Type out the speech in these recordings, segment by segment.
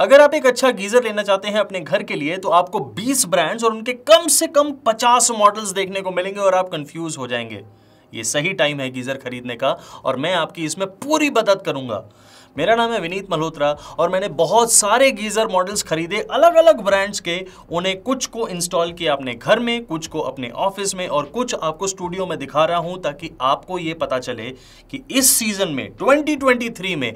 अगर आप एक अच्छा गीजर लेना चाहते हैं अपने घर के लिए तो आपको 20 ब्रांड्स और उनके कम से कम 50 मॉडल्स देखने को मिलेंगे और आप कंफ्यूज हो जाएंगे ये सही टाइम है गीजर खरीदने का और मैं आपकी इसमें पूरी मदद करूंगा मेरा नाम है विनीत मल्होत्रा और मैंने बहुत सारे गीज़र मॉडल्स खरीदे अलग अलग ब्रांड्स के उन्हें कुछ को इंस्टॉल किया अपने घर में कुछ को अपने ऑफिस में और कुछ आपको स्टूडियो में दिखा रहा हूं ताकि आपको यह पता चले कि इस सीज़न में 2023 में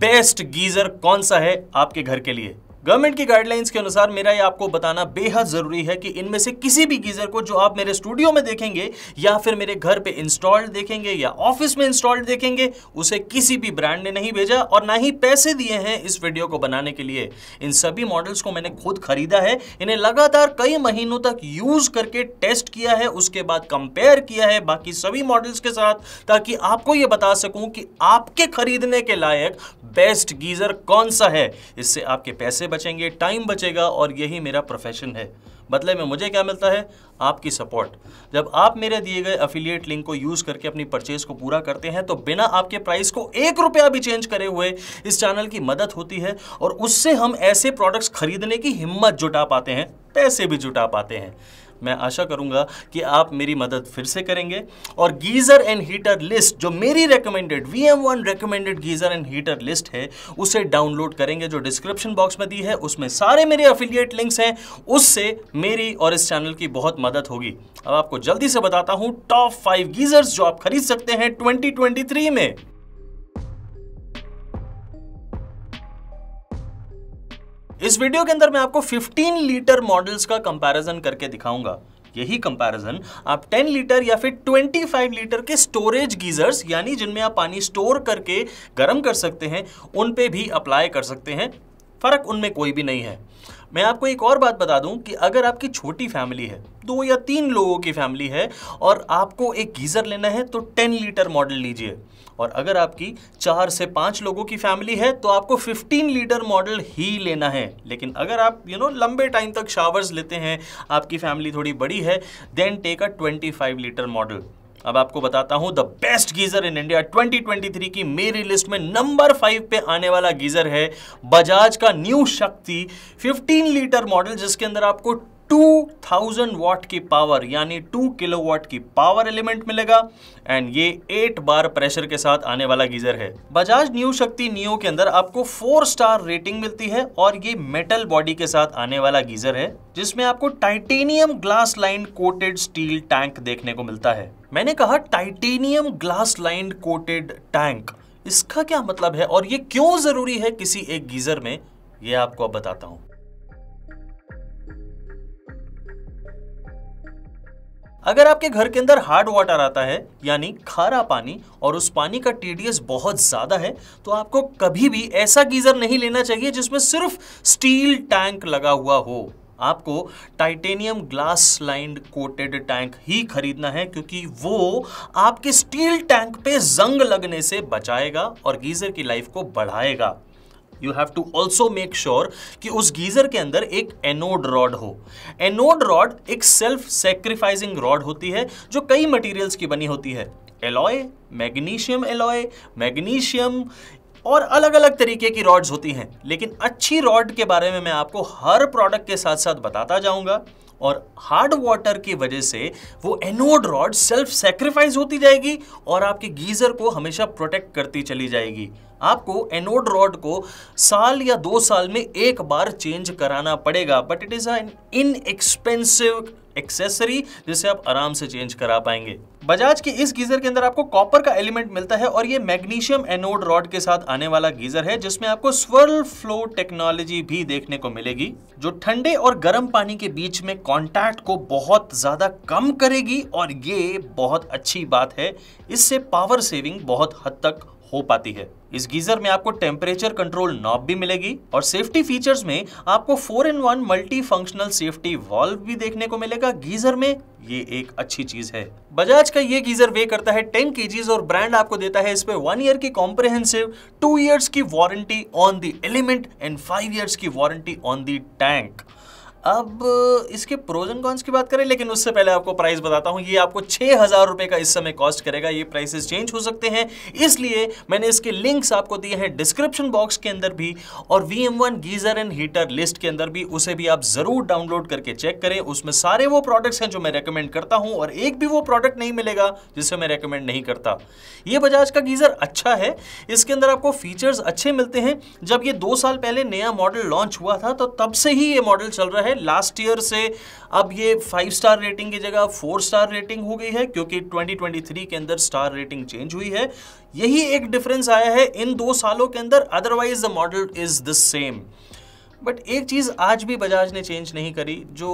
बेस्ट गीज़र कौन सा है आपके घर के लिए गवर्नमेंट की गाइडलाइंस के अनुसार मेरा ये आपको बताना बेहद ज़रूरी है कि इनमें से किसी भी गीज़र को जो आप मेरे स्टूडियो में देखेंगे या फिर मेरे घर पे इंस्टॉल्ड देखेंगे या ऑफिस में इंस्टॉल्ड देखेंगे उसे किसी भी ब्रांड ने नहीं भेजा और ना ही पैसे दिए हैं इस वीडियो को बनाने के लिए इन सभी मॉडल्स को मैंने खुद खरीदा है इन्हें लगातार कई महीनों तक यूज़ करके टेस्ट किया है उसके बाद कंपेयर किया है बाकी सभी मॉडल्स के साथ ताकि आपको ये बता सकूं कि आपके खरीदने के लायक बेस्ट गीज़र कौन सा है इससे आपके पैसे बचेंगे टाइम बचेगा और यही मेरा प्रोफेशन है बदले मतलब में मुझे क्या मिलता है आपकी सपोर्ट जब आप मेरे दिए गए अफिलिएट लिंक को यूज़ करके अपनी परचेज को पूरा करते हैं तो बिना आपके प्राइस को एक रुपया भी चेंज करे हुए इस चैनल की मदद होती है और उससे हम ऐसे प्रोडक्ट्स खरीदने की हिम्मत जुटा पाते हैं पैसे भी जुटा पाते हैं मैं आशा करूँगा कि आप मेरी मदद फिर से करेंगे और गीज़र एंड हीटर लिस्ट जो मेरी recommended V M one recommended geyser and heater list है उसे डाउनलोड करेंगे जो डिस्क्रिप्शन बॉक्स में दी है उसमें सारे मेरे अफिलिएट लिंक्स हैं उससे मेरी और इस चैनल की बहुत मदद होगी अब आपको जल्दी से बताता हूँ टॉप फाइव गीजर्स जो आप खरीद सकते हैं 2023 में इस वीडियो के अंदर मैं आपको 15 लीटर मॉडल्स का कंपैरिजन करके दिखाऊंगा यही कंपैरिजन आप 10 लीटर या फिर 25 लीटर के स्टोरेज गीजर्स यानी जिनमें आप पानी स्टोर करके गर्म कर सकते हैं उन पे भी अप्लाई कर सकते हैं फ़र्क उनमें कोई भी नहीं है मैं आपको एक और बात बता दूं कि अगर आपकी छोटी फैमिली है दो या तीन लोगों की फैमिली है और आपको एक गीज़र लेना है तो टेन लीटर मॉडल लीजिए और अगर आपकी चार से पाँच लोगों की फैमिली है तो आपको 15 लीटर मॉडल ही लेना है लेकिन अगर आप यू you नो know, लंबे टाइम तक शावर्स लेते हैं आपकी फैमिली थोड़ी बड़ी है then take a 25 litre model अब आपको बताता हूं the best geyser in India 2023 की मेरी लिस्ट में नंबर फाइव पे आने वाला गीजर है बजाज का न्यू शक्ति 15 लीटर मॉडल जिसके अंदर आपको 2000 वॉट की पावर यानी 2 किलोवाट की पावर एलिमेंट मिलेगा एंड ये 8 बार प्रेशर के साथ आने वाला गीजर है बजाज न्यू शक्ति नियो के अंदर आपको 4 स्टार रेटिंग मिलती है और ये मेटल बॉडी के साथ आने वाला गीजर है जिसमें आपको titanium glass line coated steel tank देखने को मिलता है मैंने कहा titanium glass line coated tank इसका क्या मतलब है और ये क्यों जरूरी है किसी एक गीजर में ये आपको अब बताता हूँ अगर आपके घर के अंदर हार्ड वाटर आता है यानी खारा पानी और उस पानी का टीडीएस बहुत ज़्यादा है तो आपको कभी भी ऐसा गीज़र नहीं लेना चाहिए जिसमें सिर्फ स्टील टैंक लगा हुआ हो आपको titanium glass lined coated tank ही खरीदना है क्योंकि वो आपके स्टील टैंक पे जंग लगने से बचाएगा और गीज़र की लाइफ को बढ़ाएगा you have to also make sure कि उस गीजर के अंदर एक एनोड रॉड हो एनोड रॉड एक सेल्फ सेक्रीफाइसिंग रॉड होती है जो कई मटेरियल्स की बनी होती है एलॉय मैग्नीशियम एलॉय मैग्नीशियम और अलग अलग तरीके की रॉड्स होती हैं लेकिन अच्छी रॉड के बारे में मैं आपको हर प्रोडक्ट के साथ साथ बताता जाऊंगा और हार्ड वाटर की वजह से वो एनोड रॉड सेल्फ सेक्रीफाइस होती जाएगी और आपके गीजर को हमेशा प्रोटेक्ट करती चली जाएगी आपको एनोड रॉड को साल या दो साल में एक बार चेंज कराना पड़ेगा but it is an inexpensive accessory जिसे आप आराम से चेंज करा पाएंगे बजाज के इस गीजर के अंदर आपको कॉपर का एलिमेंट मिलता है और ये मैग्नीशियम एनोड रॉड के साथ आने वाला गीजर है जिसमें आपको स्वर्ल फ्लो टेक्नोलॉजी भी देखने को मिलेगी जो ठंडे और गर्म पानी के बीच में कॉन्टैक्ट को बहुत ज्यादा कम करेगी और ये बहुत अच्छी बात है इससे पावर सेविंग बहुत हद तक हो पाती है इस गीजर में आपको टेम्परेचर कंट्रोल नॉब भी मिलेगी और सेफ्टी फीचर्स में आपको four in one multi functional safety valve भी देखने को मिलेगा गीजर में ये एक अच्छी चीज है बजाज का ये गीजर वे करता है टेन के और ब्रांड आपको देता है इस पे वन ईयर की कॉम्प्रेहेंसिव टू ईयर्स की warranty on the element and five years की वारंटी ऑन दी टैंक अब इसके प्रोजन कॉन्स की बात करें लेकिन उससे पहले आपको प्राइस बताता हूँ ये आपको छः हज़ार रुपये का इस समय कॉस्ट करेगा ये प्राइसेस चेंज हो सकते हैं इसलिए मैंने इसके लिंक्स आपको दिए हैं डिस्क्रिप्शन बॉक्स के अंदर भी और V M one geyser and heater list के अंदर भी उसे भी आप ज़रूर डाउनलोड करके चेक करें उसमें सारे वो प्रोडक्ट्स हैं जो मैं रेकमेंड करता हूँ और एक भी वो प्रोडक्ट नहीं मिलेगा जिसे मैं रेकमेंड नहीं करता ये बजाज का गीज़र अच्छा है इसके अंदर आपको फीचर्स अच्छे मिलते हैं जब ये दो साल पहले नया मॉडल लॉन्च हुआ था तो तब से ही ये मॉडल चल रहा है है लास्ट ईयर से अब ये फाइव स्टार रेटिंग की जगह फोर स्टार रेटिंग हो गई है क्योंकि 2023 के अंदर स्टार रेटिंग चेंज हुई है यही एक डिफरेंस आया है इन दो सालों के अंदर otherwise the model is the same but एक चीज़ आज भी बजाज ने चेंज नहीं करी जो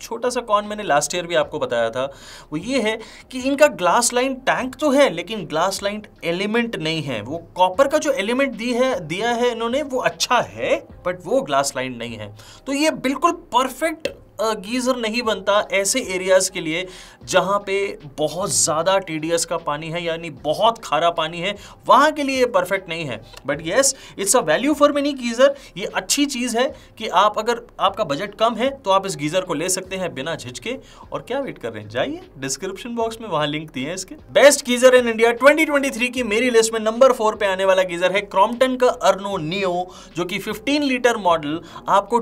छोटा सा कॉन मैंने लास्ट ईयर भी आपको बताया था वो ये है कि इनका ग्लास लाइन टैंक तो है लेकिन ग्लास लाइन एलिमेंट नहीं है वो कॉपर का जो एलिमेंट दी है दिया है इन्होंने वो अच्छा है बट वो ग्लास लाइन नहीं है तो ये बिल्कुल परफेक्ट गीज़र नहीं बनता ऐसे एरियाज़ के लिए जहां पे बहुत ज़्यादा टीडीएस का पानी है यानी बहुत खारा पानी है वहां के लिए परफेक्ट नहीं है but yes it's a value for money geyser ये अच्छी चीज़ है कि आप अगर आपका बजट कम है तो आप इस गीज़र को ले सकते हैं बिना झिझके और क्या वेट कर रहे हैं जाइए डिस्क्रिप्शन बॉक्स में वहां लिंक दिए इसके best geyser in India twenty की मेरी लिस्ट में नंबर फोर पे आने वाला गीज़र है क्रॉम्पटन का अर्नो नियो जो कि फिफ्टीन लीटर मॉडल आपको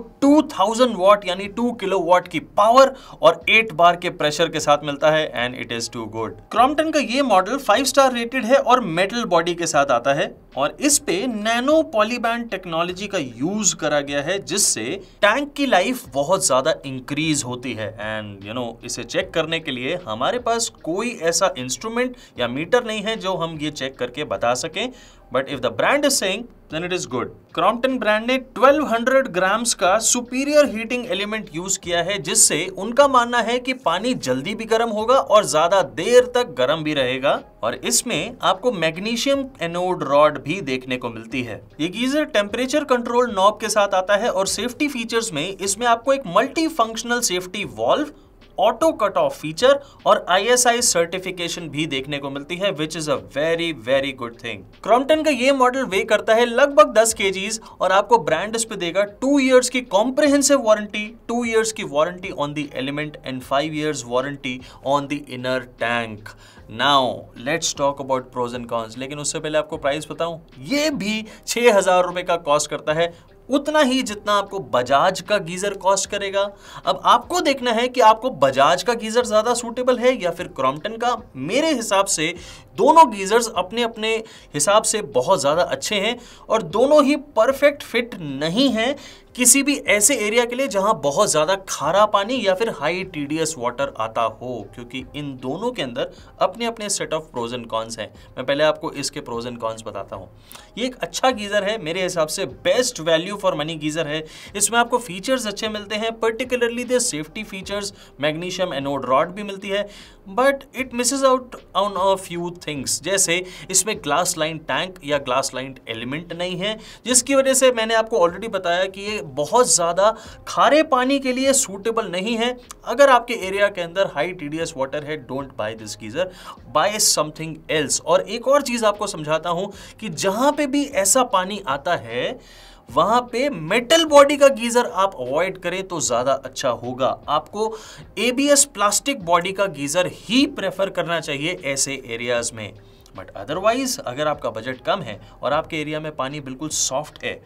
थाउजेंड वॉट यानी टू किलो वॉट की पावर और 8 बार के प्रेशर के साथ मिलता है and it is too good Crompton का ये मॉडल फाइव स्टार रेटेड है और मेटल बॉडी के साथ आता है और इस पे नैनो पॉलीबैंड टेक्नोलॉजी का यूज करा गया है जिससे टैंक की लाइफ बहुत ज्यादा इंक्रीज होती है एंड यू नो इसे चेक करने के लिए हमारे पास कोई ऐसा इंस्ट्रूमेंट या मीटर नहीं है जो हम ये चेक करके बता सकें but if the brand is saying then it is good Crompton brand ने 1200 ग्राम्स का सुपीरियर हीटिंग एलिमेंट यूज किया है जिससे उनका मानना है कि पानी जल्दी भी गर्म होगा और ज्यादा देर तक गर्म भी रहेगा और इसमें आपको मैग्नीशियम एनोड रॉड भी देखने को मिलती है ये गीजर टेम्परेचर कंट्रोल नॉब के साथ आता है और सेफ्टी फीचर्स में इसमें आपको एक multi functional safety valve auto cut off feature और आईएसआई सर्टिफिकेशन भी देखने को मिलती है which is a very very good thing Crompton का ये मॉडल वे करता है लगभग 10 के और आपको ब्रांड इस पे देगा टू ईयर्स की कॉम्प्रिहेंसिव वारंटी टू ईयर्स की warranty on the element and five years warranty on the inner tank now let's talk about pros and cons लेकिन उससे पहले आपको प्राइस बताऊं ये भी छह हजार रुपए का कॉस्ट करता है उतना ही जितना आपको बजाज का गीज़र कॉस्ट करेगा अब आपको देखना है कि आपको बजाज का गीज़र ज़्यादा सूटेबल है या फिर क्रॉम्पटन का मेरे हिसाब से दोनों गीज़र्स अपने अपने हिसाब से बहुत ज़्यादा अच्छे हैं और दोनों ही परफेक्ट फिट नहीं हैं किसी भी ऐसे एरिया के लिए जहां बहुत ज़्यादा खारा पानी या फिर हाई टीडीएस वाटर आता हो क्योंकि इन दोनों के अंदर अपने अपने set of pros and cons हैं मैं पहले आपको इसके प्रोज एंड कॉन्स बताता हूँ ये एक अच्छा गीज़र है मेरे हिसाब से best value for money geyser है इसमें आपको फीचर्स अच्छे मिलते हैं particularly the safety features magnesium anode rod भी मिलती है but it misses out on a few things जैसे इसमें ग्लास लाइन टैंक या ग्लास लाइन एलिमेंट नहीं है जिसकी वजह से मैंने आपको ऑलरेडी बताया कि ये बहुत ज़्यादा खारे पानी के लिए सूटेबल नहीं है अगर आपके एरिया के अंदर हाई टी वाटर है don't buy this geyser buy something else और एक और चीज़ आपको समझाता हूँ कि जहाँ पे भी ऐसा पानी आता है वहाँ पे मेटल बॉडी का गीज़र आप अवॉइड करें तो ज़्यादा अच्छा होगा आपको एबीएस प्लास्टिक बॉडी का गीज़र ही प्रेफर करना चाहिए ऐसे एरियाज़ में बट अदरवाइज़ अगर आपका बजट कम है और आपके एरिया में पानी बिल्कुल सॉफ्ट है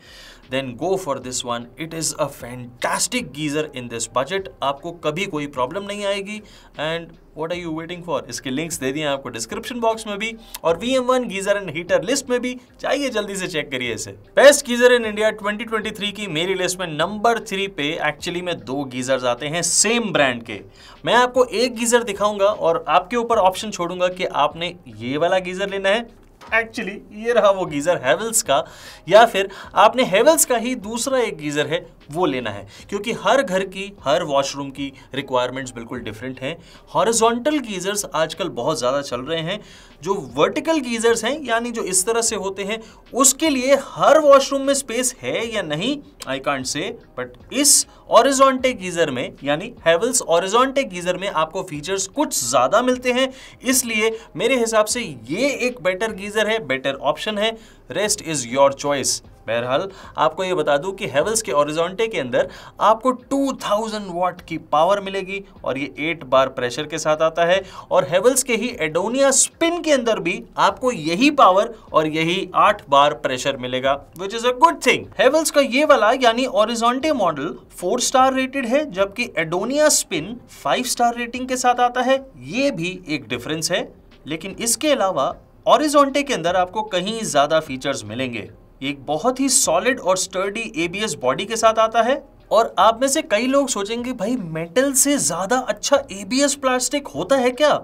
then go for this one it is a fantastic geyser in this budget आपको कभी कोई प्रॉब्लम नहीं आएगी and what are you waiting for इसके लिंक्स दे दिए आपको डिस्क्रिप्शन बॉक्स में भी और V M one geyser and heater list में भी चाहिए जल्दी से चेक करिए इसे best geyser in India twenty twenty three की मेरी लिस्ट में नंबर थ्री पे एक्चुअली में दो गीजर आते हैं सेम ब्रांड के मैं आपको एक गीजर दिखाऊंगा और आपके ऊपर ऑप्शन छोड़ूंगा कि आपने ये वाला गीजर लेना है एक्चुअली ये रहा वो गीज़र हैवल्स का या फिर आपने हेवल्स का ही दूसरा एक गीज़र है वो लेना है क्योंकि हर घर की हर वॉशरूम की रिक्वायरमेंट्स बिल्कुल डिफरेंट हैं हॉरिजॉन्टल गीज़र्स आजकल बहुत ज़्यादा चल रहे हैं जो वर्टिकल गीज़र्स हैं यानी जो इस तरह से होते हैं उसके लिए हर वॉशरूम में स्पेस है या नहीं आई कांट से बट इस ऑरिजोंटे गीज़र में यानी हैवल्स ऑरिजोंटे गीज़र में आपको फीचर्स कुछ ज़्यादा मिलते हैं इसलिए मेरे हिसाब से ये एक बेटर गीज़र है बेटर ऑप्शन है रेस्ट इज़ योर चॉइस बहरहाल आपको ये बता दूं कि हेवल्स के ओरिजोंटे के अंदर आपको 2000 वाट की पावर मिलेगी और ये 8 बार प्रेशर के साथ आता है और हेवल्स के ही एडोनिया स्पिन के अंदर भी आपको यही पावर और यही 8 बार प्रेशर मिलेगा which is a good thing Havells का ये वाला यानी Orizzonte model four star rated है जबकि Adonia spin five star rating के साथ आता है ये भी एक डिफरेंस है लेकिन इसके अलावा ऑरिजोंटे के अंदर आपको कहीं ज़्यादा फीचर्स मिलेंगे एक बहुत ही सॉलिड और स्टर्डी एबीएस बॉडी के साथ आता है और आप में से कई लोग सोचेंगे भाई मेटल से ज़्यादा अच्छा एबीएस प्लास्टिक होता है क्या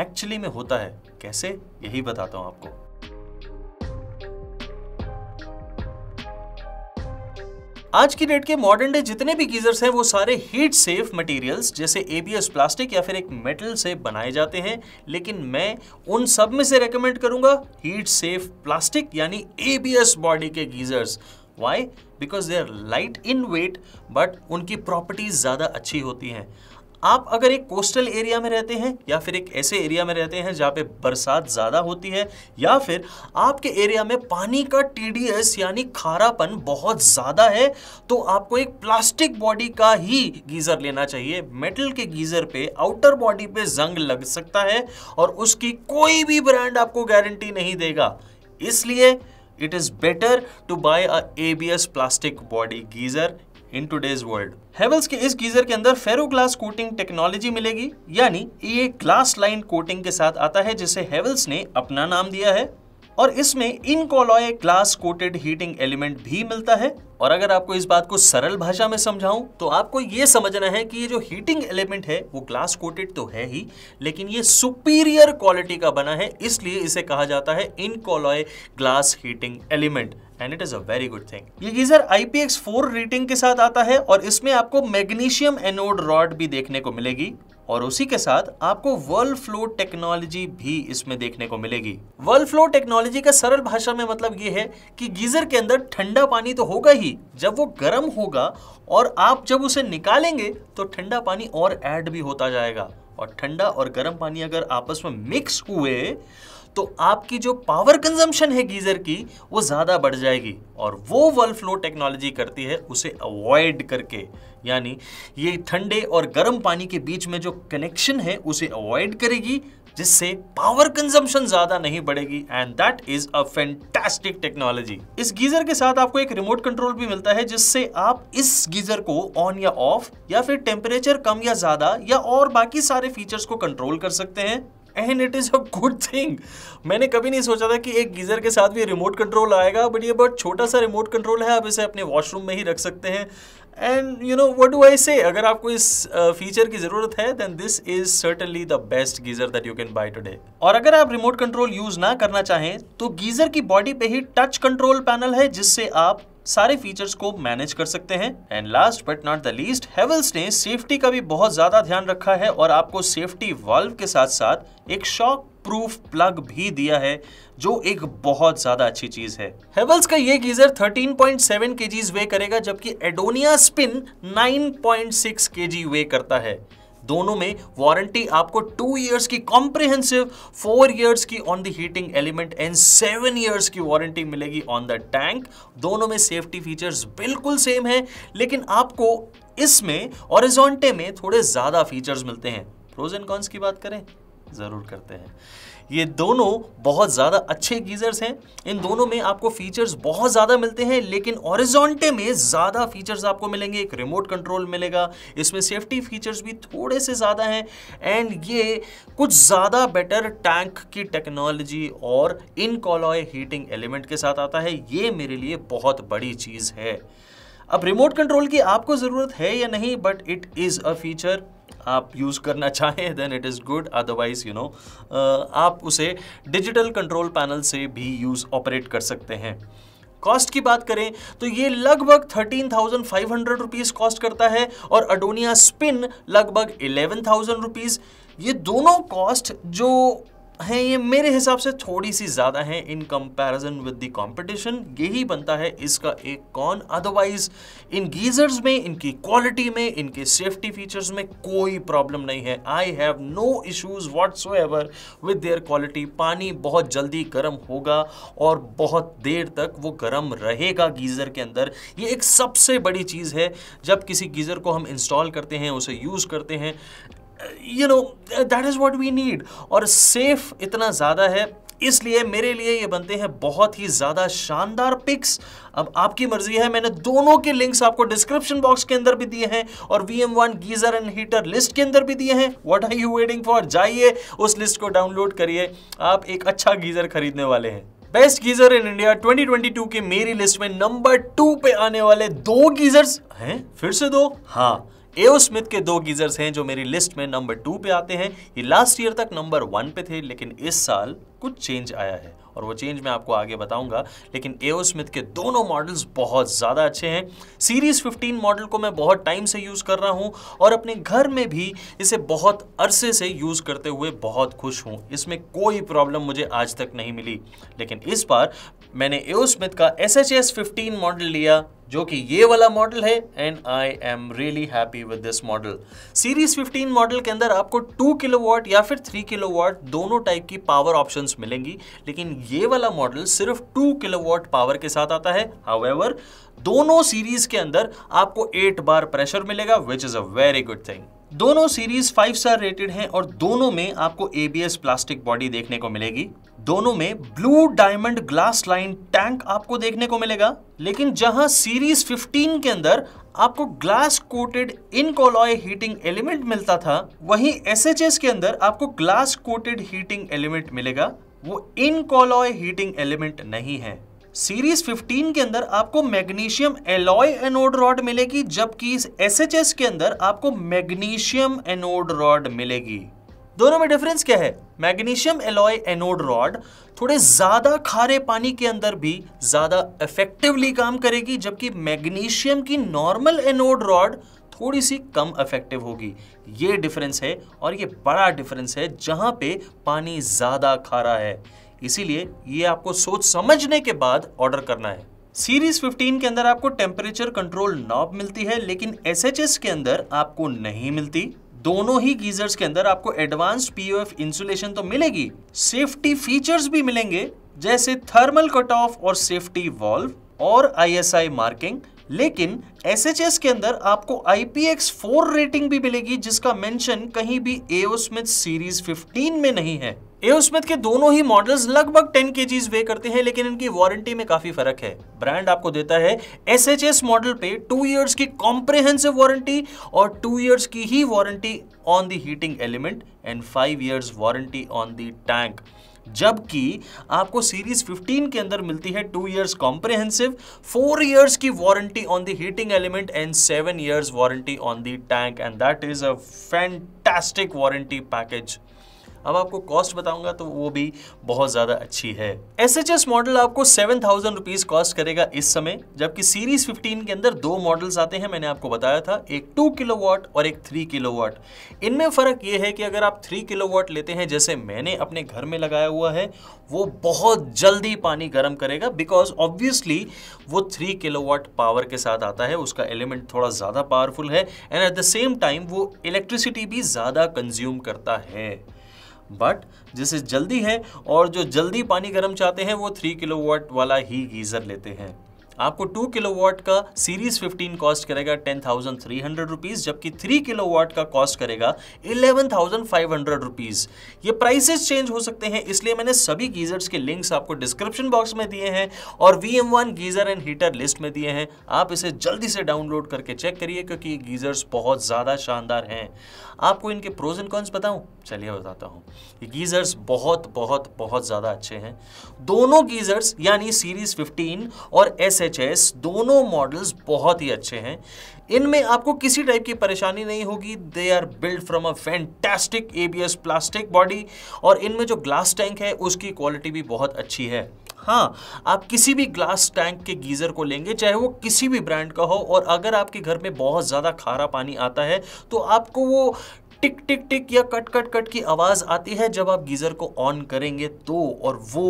एक्चुअली में होता है कैसे यही बताता हूँ आपको आज की डेट के मॉडर्न डे जितने भी गीजर्स हैं वो सारे हीट सेफ मटेरियल्स जैसे एबीएस प्लास्टिक या फिर एक मेटल से बनाए जाते हैं लेकिन मैं उन सब में से रेकमेंड करूंगा हीट सेफ प्लास्टिक यानी एबीएस बॉडी के geysers why because they are light in weight but उनकी प्रॉपर्टीज ज़्यादा अच्छी होती हैं आप अगर एक कोस्टल एरिया में रहते हैं या फिर एक ऐसे एरिया में रहते हैं जहाँ पे बरसात ज़्यादा होती है या फिर आपके एरिया में पानी का टी यानी खारापन बहुत ज़्यादा है तो आपको एक प्लास्टिक बॉडी का ही गीज़र लेना चाहिए मेटल के गीज़र पे आउटर बॉडी पे जंग लग सकता है और उसकी कोई भी ब्रांड आपको गारंटी नहीं देगा इसलिए it is better to buy a ABS plastic body geyser in today's world Havells के इस गीजर के अंदर फेरो ग्लास कोटिंग टेक्नोलॉजी मिलेगी यानी ये ग्लास लाइन कोटिंग के साथ आता है जिसे हेवल्स ने अपना नाम दिया है और इसमें Incoloy glass coated heating element भी मिलता है और अगर आपको इस बात को सरल भाषा में समझाऊं तो आपको ये समझना है कि ये जो हीटिंग एलिमेंट है वो ग्लास कोटेड तो है ही लेकिन ये सुपीरियर क्वालिटी का बना है इसलिए इसे कहा जाता है Incoloy glass heating element and it is a very good thing ये गीजर IPX4 रेटिंग के साथ आता है और इसमें आपको मैग्नीशियम एनोड रॉड भी देखने को मिलेगी और उसी के साथ आपको वर्ल्ड फ्लो टेक्नोलॉजी भी इसमें देखने को मिलेगी वर्ल्ड फ्लो टेक्नोलॉजी का सरल भाषा में मतलब ये है कि गीजर के अंदर ठंडा पानी तो होगा ही जब वो गर्म होगा और आप जब उसे निकालेंगे तो ठंडा पानी और ऐड भी होता जाएगा और ठंडा और गर्म पानी अगर आपस में मिक्स हुए तो आपकी जो पावर कंजम्पशन है गीज़र की वो ज़्यादा बढ़ जाएगी और वो वर्ल फ्लो टेक्नोलॉजी करती है उसे अवॉइड करके यानी ये ठंडे और गर्म पानी के बीच में जो कनेक्शन है उसे अवॉइड करेगी जिससे पावर कंजम्पशन ज्यादा नहीं बढ़ेगी and that is a fantastic technology इस गीजर के साथ आपको एक रिमोट कंट्रोल भी मिलता है जिससे आप इस गीजर को ऑन या ऑफ या फिर टेम्परेचर कम या ज्यादा या और बाकी सारे फीचर्स को कंट्रोल कर सकते हैं and it is a good thing मैंने कभी नहीं सोचा था कि एक गीज़र के साथ भी रिमोट कंट्रोल आएगा बट ये बहुत छोटा सा रिमोट कंट्रोल है आप इसे अपने वॉशरूम में ही रख सकते हैं and you know what do I say अगर आपको इस फीचर uh, की ज़रूरत है then this is certainly the best geyser that you can buy today और अगर आप रिमोट कंट्रोल यूज़ ना करना चाहें तो गीज़र की बॉडी पे ही टच कंट्रोल पैनल है जिससे आप सारे फीचर्स को मैनेज कर सकते हैं and last but not the least Havells ने सेफ्टी का भी बहुत ज्यादा ध्यान रखा है और आपको सेफ्टी वाल्व के साथ साथ एक शॉक प्रूफ प्लग भी दिया है जो एक बहुत ज्यादा अच्छी चीज है हेवल्स का ये गीजर 13.7 केजीज वे करेगा जबकि एडोनिया स्पिन 9.6 केजी वे करता है दोनों में वारंटी आपको टू ईयर्स की कॉम्प्रिहेंसिव फोर ईयर्स की on the heating element and seven years की वारंटी मिलेगी ऑन द टैंक दोनों में सेफ्टी फीचर्स बिल्कुल सेम है लेकिन आपको इसमें औरजोंटे में थोड़े ज़्यादा फीचर्स मिलते हैं प्रोज एंड कॉन्स की बात करें ज़रूर करते हैं ये दोनों बहुत ज़्यादा अच्छे गीज़र्स हैं इन दोनों में आपको फीचर्स बहुत ज़्यादा मिलते हैं लेकिन औरजोंटे में ज़्यादा फीचर्स आपको मिलेंगे एक रिमोट कंट्रोल मिलेगा इसमें सेफ्टी फीचर्स भी थोड़े से ज़्यादा हैं एंड ये कुछ ज़्यादा बेटर टैंक की टेक्नोलॉजी और इन कॉलॉय हीटिंग एलिमेंट के साथ आता है ये मेरे लिए बहुत बड़ी चीज़ है अब रिमोट कंट्रोल की आपको ज़रूरत है या नहीं but it is a feature आप यूज़ करना चाहें then it is good otherwise you know आप उसे डिजिटल कंट्रोल पैनल से भी यूज़ ऑपरेट कर सकते हैं कॉस्ट की बात करें तो ये लगभग thirteen thousand five hundred rupees cost करता है और अडोनिया स्पिन लगभग इलेवन थाउजेंड रुपीज़ ये दोनों कॉस्ट जो हैं ये मेरे हिसाब से थोड़ी सी ज़्यादा हैं in comparison with the competition यही बनता है इसका एक कौन अदरवाइज इन गीजर्स में इनकी क्वालिटी में इनके सेफ्टी फीचर्स में कोई प्रॉब्लम नहीं है I have no issues whatsoever with their quality पानी बहुत जल्दी गर्म होगा और बहुत देर तक वो गर्म रहेगा गीज़र के अंदर ये एक सबसे बड़ी चीज़ है जब किसी गीज़र को हम इंस्टॉल करते हैं उसे यूज़ करते हैं you know that is what we need और सेफ इतना ज़्यादा है इसलिए मेरे लिए ये बनते हैं बहुत ही ज़्यादा शानदार पिक्स अब आपकी मर्जी है मैंने दोनों के लिंक्स आपको डिस्क्रिप्शन बॉक्स के अंदर भी दिए हैं और V M one geyser and heater list के अंदर भी दिए हैं what are you waiting for जाइए उस लिस्ट को डाउनलोड करिए आप एक अच्छा गीज़र खरीदने वाले हैं बेस्ट गीजर इन इंडिया 2022 के मेरी लिस्ट में नंबर टू पे आने वाले दो गीजर्स हैं फिर से दो हाँ एओ स्मिथ के दो गीजर्स हैं जो मेरी लिस्ट में नंबर टू पे आते हैं ये लास्ट ईयर तक नंबर वन पे थे लेकिन इस साल कुछ चेंज आया है और वो चेंज मैं आपको आगे बताऊंगा लेकिन एओ स्मिथ के दोनों मॉडल्स बहुत ज़्यादा अच्छे हैं सीरीज़ 15 मॉडल को मैं बहुत टाइम से यूज़ कर रहा हूँ और अपने घर में भी इसे बहुत अरसे से यूज़ करते हुए बहुत खुश हूँ इसमें कोई प्रॉब्लम मुझे आज तक नहीं मिली लेकिन इस बार मैंने एओ स्मिथ का एस एच मॉडल लिया जो कि ये वाला मॉडल है and I am really happy with this model series 15 model के अंदर आपको 2 किलोवाट या फिर 3 किलोवाट दोनों टाइप की पावर ऑप्शंस मिलेंगी लेकिन ये वाला मॉडल सिर्फ 2 किलोवाट पावर के साथ आता है हाउएवर दोनों सीरीज के अंदर आपको 8 बार प्रेशर मिलेगा which is a very good thing दोनों सीरीज फाइव स्टार रेटेड हैं और दोनों में आपको एबीएस प्लास्टिक बॉडी देखने को मिलेगी दोनों में blue diamond glass line tank आपको देखने को मिलेगा लेकिन जहां सीरीज 15 के अंदर आपको glass coated in heating element मिलता था वहीं एस के अंदर आपको ग्लास कोटेड हीटिंग एलिमेंट मिलेगा वो इन हीटिंग एलिमेंट नहीं है सीरीज 15 के अंदर आपको मैग्नीशियम एलॉय एनोड रॉड मिलेगी जबकि इस एसएचएस के अंदर आपको मैग्नीशियम एनोड रॉड मिलेगी दोनों में डिफरेंस क्या है मैग्नीशियम एलॉय एनोड रॉड थोड़े ज़्यादा खारे पानी के अंदर भी ज़्यादा इफेक्टिवली काम करेगी जबकि मैग्नीशियम की नॉर्मल एनोड रॉड थोड़ी सी कम इफेक्टिव होगी ये डिफरेंस है और ये बड़ा डिफरेंस है जहां पे पानी ज़्यादा खारा है इसीलिए ये आपको सोच समझने के बाद ऑर्डर करना है सीरीज 15 के अंदर आपको टेम्परेचर कंट्रोल नॉब मिलती है लेकिन एस के अंदर आपको नहीं मिलती दोनों ही गीजर्स के अंदर आपको एडवांस्ड पीओएफ इंसुलेशन तो मिलेगी सेफ्टी फीचर्स भी मिलेंगे जैसे थर्मल कट ऑफ और सेफ्टी वॉल्व और आईएसआई मार्किंग लेकिन एस के अंदर आपको IPX4 रेटिंग भी मिलेगी जिसका मेंशन कहीं भी एओ स्मिथ सीरीज 15 में नहीं है एओ स्मिथ के दोनों ही मॉडल्स लगभग 10 के वे करते हैं लेकिन इनकी वारंटी में काफी फर्क है ब्रांड आपको देता है एस मॉडल पे टू इयर्स की कॉम्प्रिहेंसिव वारंटी और टू इयर्स की ही warranty on the heating element and five years warranty on the tank जबकि आपको सीरीज 15 के अंदर मिलती है two years comprehensive four years की warranty on the heating element and seven years warranty on the tank and that is a fantastic warranty package अब आपको cost बताऊंगा तो वो भी बहुत ज़्यादा अच्छी है एस एच एस मॉडल आपको सेवन थाउजेंड रुपीज़ कॉस्ट करेगा इस समय जबकि सीरीज फिफ्टीन के अंदर दो मॉडल्स आते हैं मैंने आपको बताया था एक टू किलो वॉट और एक थ्री किलो वॉट इनमें फ़र्क ये है कि अगर आप थ्री किलो वॉट लेते हैं जैसे मैंने अपने घर में लगाया हुआ है वो बहुत जल्दी पानी गर्म करेगा बिकॉज ऑब्वियसली वो थ्री किलो वॉट पावर के साथ आता है उसका एलिमेंट थोड़ा ज़्यादा पावरफुल है and at the same time वो इलेक्ट्रिसिटी भी ज़्यादा कंज्यूम करता है बट जिसे जल्दी है और जो जल्दी पानी गर्म चाहते हैं वो थ्री किलो वाला ही गीज़र लेते हैं आपको टू किलो वॉट का सीरीज फिफ्टीन कॉस्ट करेगा ten thousand three hundred rupees जबकि थ्री किलो वॉट का कॉस्ट करेगा eleven thousand five hundred rupees ये प्राइसेस चेंज हो सकते हैं इसलिए मैंने सभी गीजर्स के लिंक्स आपको डिस्क्रिप्शन बॉक्स में दिए हैं और V M one geyser and heater list में दिए हैं आप इसे जल्दी से डाउनलोड करके चेक करिए क्योंकि ये गीजर्स बहुत ज़्यादा शानदार हैं आपको इनके प्रोज एंड कॉन्स बताऊँ चलिए बताता हूँ ये गीजर्स बहुत बहुत बहुत ज़्यादा अच्छे हैं दोनों गीजर्स यानी सीरीज फिफ्टीन और एस एच दोनों मॉडल्स बहुत ही अच्छे हैं इनमें आपको किसी टाइप की परेशानी नहीं होगी they are built from a fantastic ABS plastic body और इनमें जो ग्लास टैंक है उसकी क्वालिटी भी बहुत अच्छी है हाँ आप किसी भी ग्लास टैंक के गीज़र को लेंगे चाहे वो किसी भी ब्रांड का हो और अगर आपके घर में बहुत ज़्यादा खारा पानी आता है तो आपको वो टिक टिक टिक या कट कट कट की आवाज़ आती है जब आप गीज़र को ऑन करेंगे तो और वो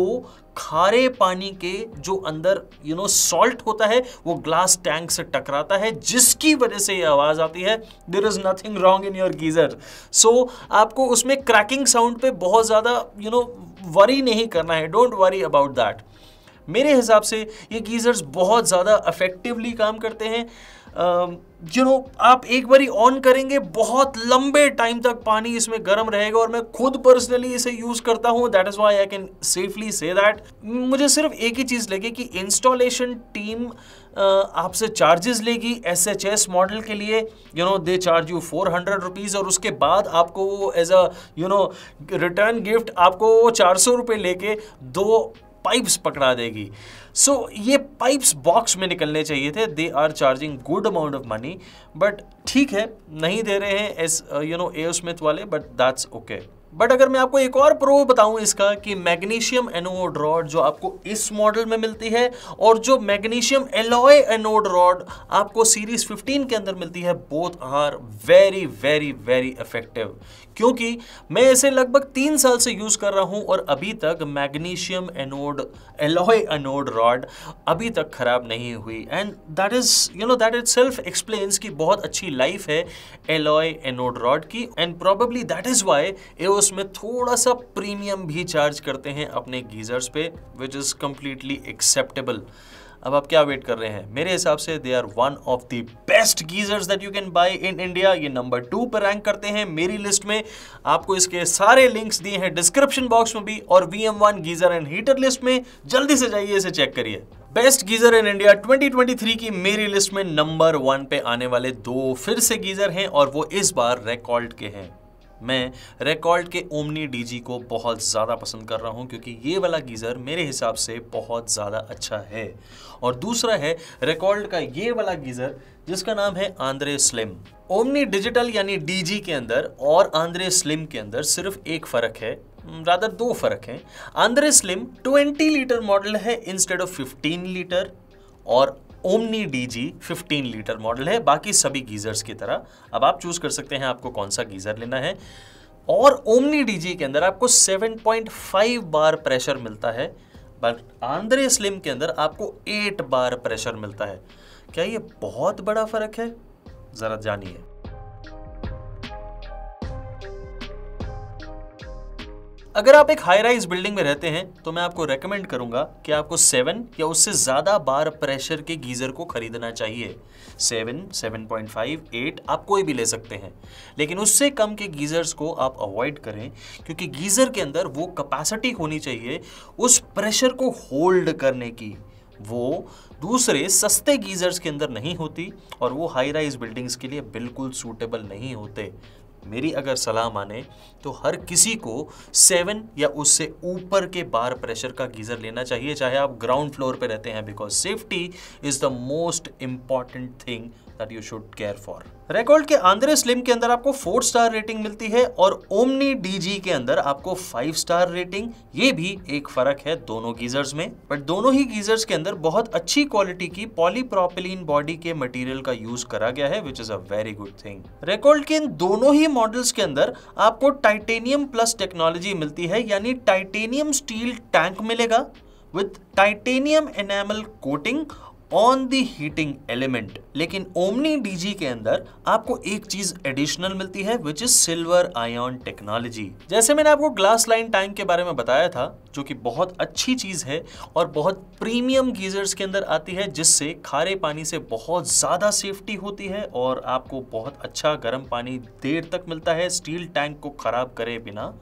खारे पानी के जो अंदर यू नो सॉल्ट होता है वो ग्लास टैंक से टकराता है जिसकी वजह से ये आवाज़ आती है there is nothing wrong in your geyser so आपको उसमें क्रैकिंग साउंड पे बहुत ज़्यादा यू नो वरी नहीं करना है डोंट वरी अबाउट दैट मेरे हिसाब से ये गीज़र्स बहुत ज़्यादा अफेक्टिवली काम करते हैं यू नो आप एक बारी ऑन करेंगे बहुत लंबे टाइम तक पानी इसमें गर्म रहेगा और मैं खुद पर्सनली इसे यूज़ करता हूँ that is why I can safely say that मुझे सिर्फ एक ही चीज़ लगी कि इंस्टॉलेशन टीम आपसे चार्जेस लेगी एस एच एस मॉडल के लिए you know they charge you four hundred rupees और उसके बाद आपको वो as a you know return gift आपको वो चार सौ रुपये लेके दो पाइप्स पकड़ा देगी सो so, ये पाइप्स बॉक्स में निकलने चाहिए थे they are charging good amount of money but ठीक है नहीं दे रहे हैं as you know A Smith वाले बट दैट्स ओके बट अगर मैं आपको एक और प्रो बताऊं इसका कि मैग्नीशियम एनोड रॉड जो आपको इस मॉडल में मिलती है और जो मैग्नीशियम एलॉय एनोड रॉड आपको सीरीज 15 के अंदर मिलती है both are very very very effective क्योंकि मैं इसे लगभग तीन साल से यूज़ कर रहा हूं और अभी तक magnesium anode alloy anode rod अभी तक ख़राब नहीं हुई and that is you know that itself explains की बहुत अच्छी लाइफ है एलॉय एनोड रॉड की and probably that is why एओस में थोड़ा सा प्रीमियम भी चार्ज करते हैं अपने गीज़र्स पे विच इज़ कम्प्लीटली एक्सेप्टेबल अब आप क्या वेट कर रहे हैं मेरे हिसाब से they are one of the best geysers that you can buy in India ये नंबर टू पर रैंक करते हैं मेरी लिस्ट में आपको इसके सारे लिंक्स दिए हैं डिस्क्रिप्शन बॉक्स में भी और V M one geyser and heater list में जल्दी से जाइए इसे चेक करिए बेस्ट गीजर इन इंडिया 2023 की मेरी लिस्ट में नंबर वन पे आने वाले दो फिर से गीजर हैं और वो इस बार रिकॉर्ड के हैं मैं रिकॉर्ड के ओमनी डीजी को बहुत ज़्यादा पसंद कर रहा हूँ क्योंकि ये वाला गीज़र मेरे हिसाब से बहुत ज़्यादा अच्छा है और दूसरा है रिकॉर्ड का ये वाला गीज़र जिसका नाम है आंद्रे स्लिम ओमनी डिजिटल यानी डीजी के अंदर और आंद्रे स्लिम के अंदर सिर्फ एक फ़र्क है रादर दो फ़र्क हैं आंद्रे स्लिम 20 लीटर मॉडल है इंस्टेड ऑफ 15 लीटर और Omni D G fifteen litre model है बाकी सभी गीज़र्स की तरह अब आप चूज़ कर सकते हैं आपको कौन सा गीज़र लेना है और ओमनी डी जी के अंदर आपको 7.5 बार प्रेशर मिलता है बट आंद्रे स्लिम के अंदर आपको 8 बार प्रेशर मिलता है क्या ये बहुत बड़ा फ़र्क है ज़रा जानिए अगर आप एक हाई राइज बिल्डिंग में रहते हैं तो मैं आपको रेकमेंड करूंगा कि आपको सेवन या उससे ज़्यादा बार प्रेशर के गीज़र को ख़रीदना चाहिए seven seven point five eight आप कोई भी ले सकते हैं लेकिन उससे कम के गीज़र्स को आप अवॉइड करें क्योंकि गीज़र के अंदर वो कैपेसिटी होनी चाहिए उस प्रेशर को होल्ड करने की वो दूसरे सस्ते गीज़र्स के अंदर नहीं होती और वो हाई राइज बिल्डिंग्स के लिए बिल्कुल सूटेबल नहीं होते मेरी अगर सलाह माने तो हर किसी को सेवन या उससे ऊपर के बार प्रेशर का गीज़र लेना चाहिए चाहे आप ग्राउंड फ्लोर पे रहते हैं because safety is the most important thing that you should care for Racold के आंद्रे स्लिम के अंदर आपको फोर स्टार रेटिंग मिलती है और ओमनी डीजी के अंदर आपको फाइव स्टार रेटिंग ये भी एक फर्क है दोनों गीजर्स में बट दोनों ही गीजर्स के अंदर बहुत अच्छी क्वालिटी की पॉलीप्रोपिलीन बॉडी के मटेरियल का यूज करा गया है which is a very good thing Racold के इन दोनों ही मॉडल्स के अंदर आपको टाइटेनियम प्लस टेक्नोलॉजी मिलती है यानी टाइटेनियम स्टील टैंक मिलेगा with titanium enamel coating on the heating element लेकिन ओमनी डीजी के अंदर आपको एक चीज एडिशनल मिलती है which is silver ion technology जैसे मैंने आपको ग्लास लाइन टैंक के बारे में बताया था जो कि बहुत अच्छी चीज है और बहुत प्रीमियम गीजर्स के अंदर आती है जिससे खारे पानी से बहुत ज्यादा सेफ्टी होती है और आपको बहुत अच्छा गर्म पानी देर तक मिलता है स्टील टैंक को खराब करे बिना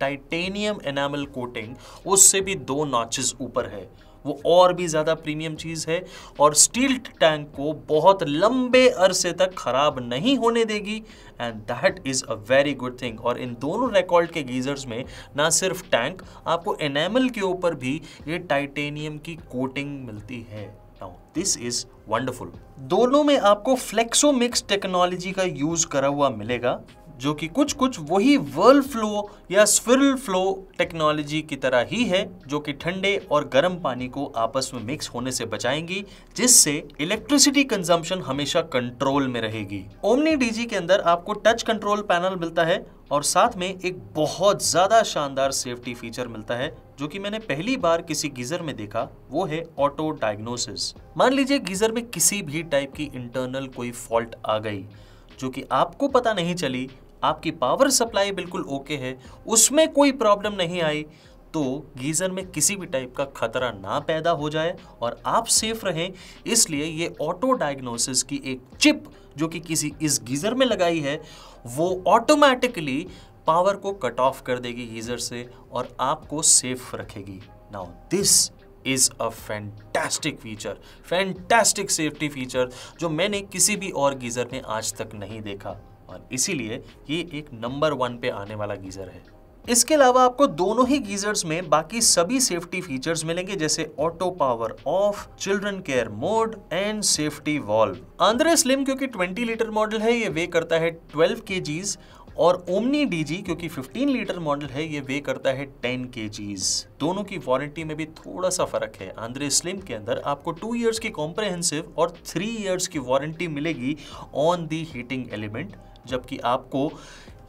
टाइटेनियम एनामल कोटिंग उससे भी दो नॉचेस ऊपर है वो और भी ज़्यादा प्रीमियम चीज़ है और स्टील टैंक को बहुत लंबे अरसे तक ख़राब नहीं होने देगी and that is a very good thing और इन दोनों रिकॉर्ड के गीज़र्स में ना सिर्फ टैंक आपको एनामल के ऊपर भी ये टाइटेनियम की कोटिंग मिलती है नाउ दिस इज़ वंडरफुल दोनों में आपको फ्लेक्सो मिक्स टेक्नोलॉजी का यूज़ करा हुआ मिलेगा जो कि कुछ कुछ वही वर्ल फ्लो या स्विरल फ्लो टेक्नोलॉजी की तरह ही है जो कि ठंडे और गर्म पानी को आपस में मिक्स होने से बचाएंगी जिससे इलेक्ट्रिसिटी कंजम्पशन हमेशा कंट्रोल में रहेगी ओमनी डीजी के अंदर आपको टच कंट्रोल पैनल मिलता है और साथ में एक बहुत ज़्यादा शानदार सेफ्टी फीचर मिलता है जो कि मैंने पहली बार किसी गीजर में देखा वो है ऑटो डायग्नोसिस मान लीजिए गीजर में किसी भी टाइप की इंटरनल कोई फॉल्ट आ गई जो कि आपको पता नहीं चली आपकी पावर सप्लाई बिल्कुल ओके है उसमें कोई प्रॉब्लम नहीं आई तो गीज़र में किसी भी टाइप का खतरा ना पैदा हो जाए और आप सेफ रहें इसलिए ये ऑटो डायग्नोसिस की एक चिप जो कि किसी इस गीज़र में लगाई है वो ऑटोमेटिकली पावर को कट ऑफ कर देगी गीज़र से और आपको सेफ रखेगी now this is a fantastic feature fantastic safety feature जो मैंने किसी भी और गीज़र में आज तक नहीं देखा और इसीलिए ये एक नंबर वन पे आने वाला गीज़र है इसके अलावा आपको दोनों ही गीजर्स में बाकी सभी सेफ्टी फीचर्स मिलेंगे जैसे auto power off children care mode and safety valve आंद्रे स्लिम क्योंकि 20 लीटर मॉडल है ये वे करता है 12 के और ओमनी डीजी क्योंकि 15 लीटर मॉडल है ये वे करता है 10 के दोनों की वारंटी में भी थोड़ा सा फर्क है आंद्रे स्लिम के अंदर आपको टू ईयर्स की कॉम्प्रेहेंसिव और थ्री ईयर्स की वारंटी मिलेगी ऑन दी हीटिंग एलिमेंट जबकि आपको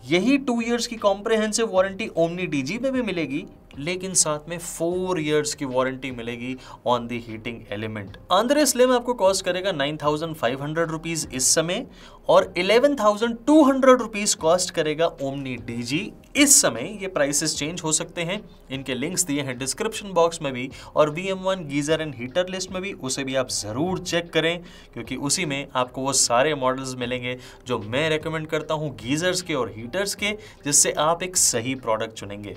यही टू ईयर्स की कॉम्प्रेहेंसिव वारंटी ओमनी डीजी में भी मिलेगी लेकिन साथ में फोर ईयर्स की वारंटी मिलेगी on the heating element Andris slim में आपको कॉस्ट करेगा nine thousand five hundred rupees इस समय और eleven thousand two hundred rupees cost करेगा ओमनी डीजी इस समय ये प्राइसेस चेंज हो सकते हैं इनके लिंक्स दिए हैं डिस्क्रिप्शन बॉक्स में भी और V M one geyser and heater list में भी उसे भी आप ज़रूर चेक करें क्योंकि उसी में आपको वो सारे मॉडल्स मिलेंगे जो मैं रेकमेंड करता हूँ गीज़र्स के और हीटर्स के जिससे आप एक सही प्रोडक्ट चुनेंगे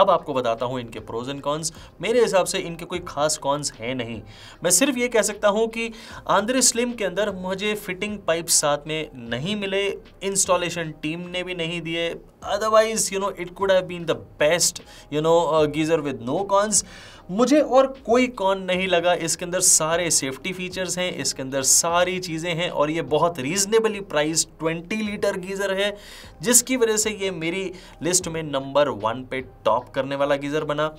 अब आपको बताता हूँ इनके प्रोज एंड कॉन्स मेरे हिसाब से इनके कोई खास कॉन्स हैं नहीं मैं सिर्फ ये कह सकता हूँ कि आंध्र स्लिम के अंदर मुझे फिटिंग पाइप साथ में नहीं मिले इंस्टॉलेशन टीम ने भी नहीं दिए otherwise you know it could have been the best you know geyser with no cons मुझे और कोई कॉन नहीं लगा इसके अंदर सारे सेफ्टी फीचर्स हैं इसके अंदर सारी चीज़ें हैं और ये बहुत रीजनेबली प्राइस 20 लीटर गीज़र है जिसकी वजह से ये मेरी लिस्ट में नंबर वन पे टॉप करने वाला गीज़र बना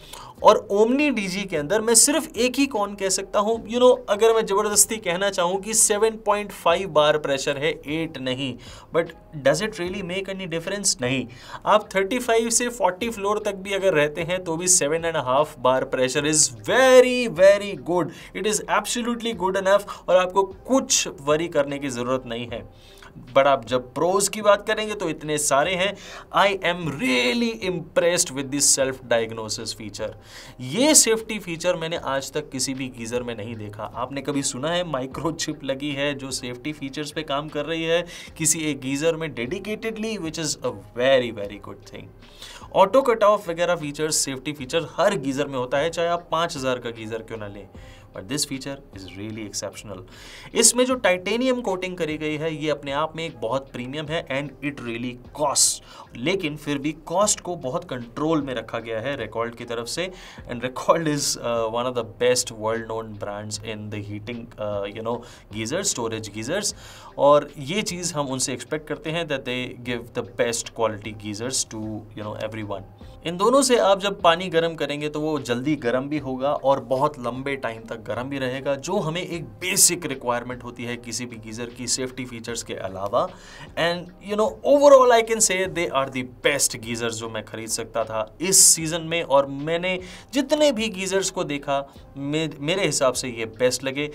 और ओमनी डी के अंदर मैं सिर्फ एक ही कॉन कह सकता हूँ यू नो अगर मैं ज़बरदस्ती कहना चाहूँ कि 7.5 बार प्रेशर है एट नहीं but does it really make any difference नहीं आप 35 से 40 फ्लोर तक भी अगर रहते हैं तो भी seven and half bar pressure is very very good it is absolutely good enough और आपको कुछ वरी करने की ज़रूरत नहीं है बट आप जब प्रोज की बात करेंगे तो इतने सारे हैं I am really impressed with this self diagnosis feature ये सेफ्टी फीचर मैंने आज तक किसी भी गीज़र में नहीं देखा आपने कभी सुना है माइक्रोचिप लगी है जो सेफ्टी फीचर्स पे काम कर रही है किसी एक गीज़र में dedicatedly which is a very very good thing auto cut off वगैरह फीचर्स सेफ्टी फीचर हर गीज़र में होता है चाहे आप पाँच हज़ार का गीज़र क्यों ना लें but this feature is really exceptional इसमें जो टाइटेनियम कोटिंग करी गई है ये अपने आप में एक बहुत प्रीमियम है एंड इट रियली कॉस्ट लेकिन फिर भी कॉस्ट को बहुत कंट्रोल में रखा गया है रिकॉर्ड की तरफ से and record is one of the best world known brands in the heating you know geyser storage geysers और ये चीज़ हम उनसे एक्सपेक्ट करते हैं that they give the best quality geysers to you know every one in दोनों से आप जब पानी गर्म करेंगे तो वो जल्दी गर्म भी होगा और बहुत लंबे टाइम तक गर्म भी रहेगा जो हमें एक बेसिक रिक्वायरमेंट होती है किसी भी गीज़र की सेफ्टी फीचर्स के अलावा and you know overall I can say they are the best geysers जो मैं ख़रीद सकता था इस सीज़न में और मैंने जितने भी गीज़र्स को देखा मे, मेरे हिसाब से ये बेस्ट लगे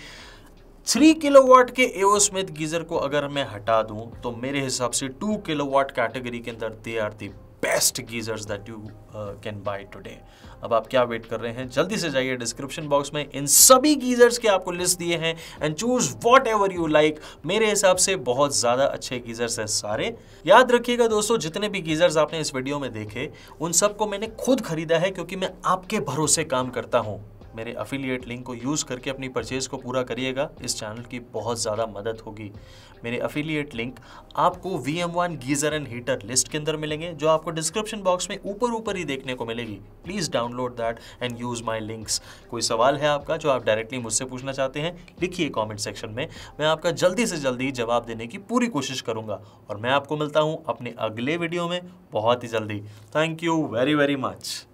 थ्री किलो वाट के एओ स्मिथ गीज़र को अगर मैं हटा दूं तो मेरे हिसाब से टू किलो वाट कैटेगरी के अंदर they are the best geysers that you can buy today अब आप क्या वेट कर रहे हैं जल्दी से जाइए डिस्क्रिप्शन बॉक्स में इन सभी गीज़र्स के आपको लिस्ट दिए हैं and choose whatever you like मेरे हिसाब से बहुत ज़्यादा अच्छे गीज़र्स हैं सारे याद रखिएगा दोस्तों जितने भी गीज़र्स आपने इस वीडियो में देखे उन सबको मैंने खुद खरीदा है क्योंकि मैं आपके भरोसे काम करता हूँ मेरे अफिलिएट लिंक को यूज़ करके अपनी परचेज़ को पूरा करिएगा इस चैनल की बहुत ज़्यादा मदद होगी मेरे अफिलिएट लिंक आपको V M one geyser and heater list के अंदर मिलेंगे जो आपको डिस्क्रिप्शन बॉक्स में ऊपर ऊपर ही देखने को मिलेगी please download that and use my links कोई सवाल है आपका जो आप डायरेक्टली मुझसे पूछना चाहते हैं लिखिए कॉमेंट सेक्शन में मैं आपका जल्दी से जल्दी जवाब देने की पूरी कोशिश करूँगा और मैं आपको मिलता हूँ अपने अगले वीडियो में बहुत ही जल्दी thank you very very much